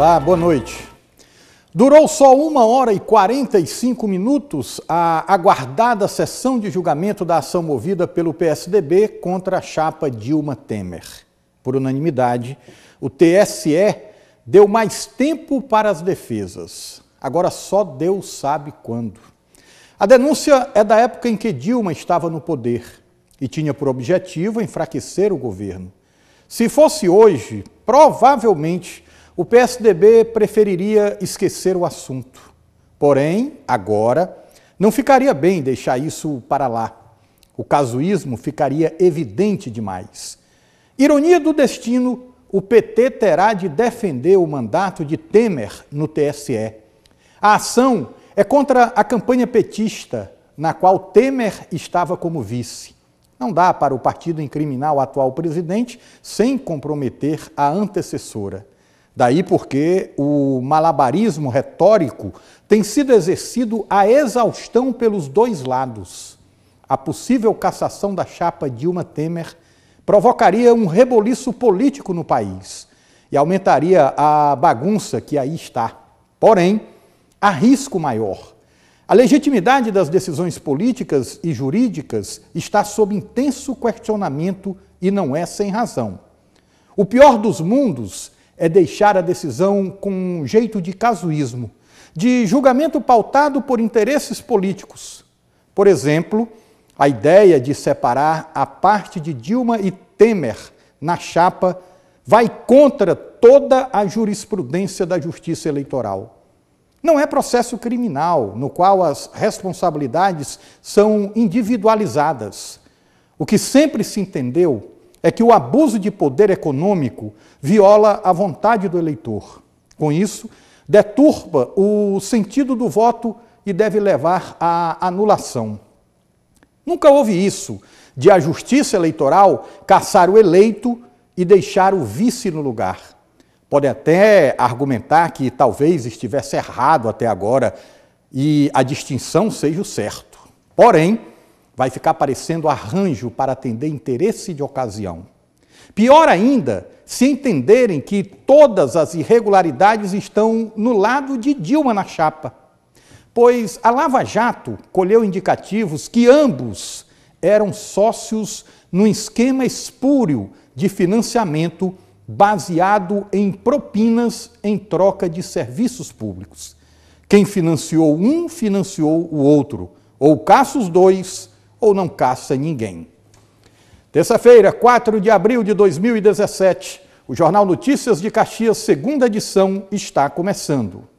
Olá, boa noite. Durou só uma hora e 45 minutos a aguardada sessão de julgamento da ação movida pelo PSDB contra a chapa Dilma Temer. Por unanimidade, o TSE deu mais tempo para as defesas. Agora só Deus sabe quando. A denúncia é da época em que Dilma estava no poder e tinha por objetivo enfraquecer o governo. Se fosse hoje, provavelmente o PSDB preferiria esquecer o assunto. Porém, agora, não ficaria bem deixar isso para lá. O casuísmo ficaria evidente demais. Ironia do destino, o PT terá de defender o mandato de Temer no TSE. A ação é contra a campanha petista, na qual Temer estava como vice. Não dá para o partido incriminar o atual presidente sem comprometer a antecessora. Daí porque o malabarismo retórico tem sido exercido à exaustão pelos dois lados. A possível cassação da chapa Dilma Temer provocaria um reboliço político no país e aumentaria a bagunça que aí está. Porém, há risco maior. A legitimidade das decisões políticas e jurídicas está sob intenso questionamento e não é sem razão. O pior dos mundos é deixar a decisão com um jeito de casuísmo, de julgamento pautado por interesses políticos. Por exemplo, a ideia de separar a parte de Dilma e Temer na chapa vai contra toda a jurisprudência da justiça eleitoral. Não é processo criminal, no qual as responsabilidades são individualizadas. O que sempre se entendeu é que o abuso de poder econômico viola a vontade do eleitor. Com isso, deturpa o sentido do voto e deve levar à anulação. Nunca houve isso de a justiça eleitoral caçar o eleito e deixar o vice no lugar. Pode até argumentar que talvez estivesse errado até agora e a distinção seja o certo. Porém, Vai ficar parecendo arranjo para atender interesse de ocasião. Pior ainda, se entenderem que todas as irregularidades estão no lado de Dilma na chapa, pois a Lava Jato colheu indicativos que ambos eram sócios num esquema espúrio de financiamento baseado em propinas em troca de serviços públicos. Quem financiou um, financiou o outro, ou caça os dois, ou não caça ninguém. Terça-feira, 4 de abril de 2017, o Jornal Notícias de Caxias, segunda edição, está começando.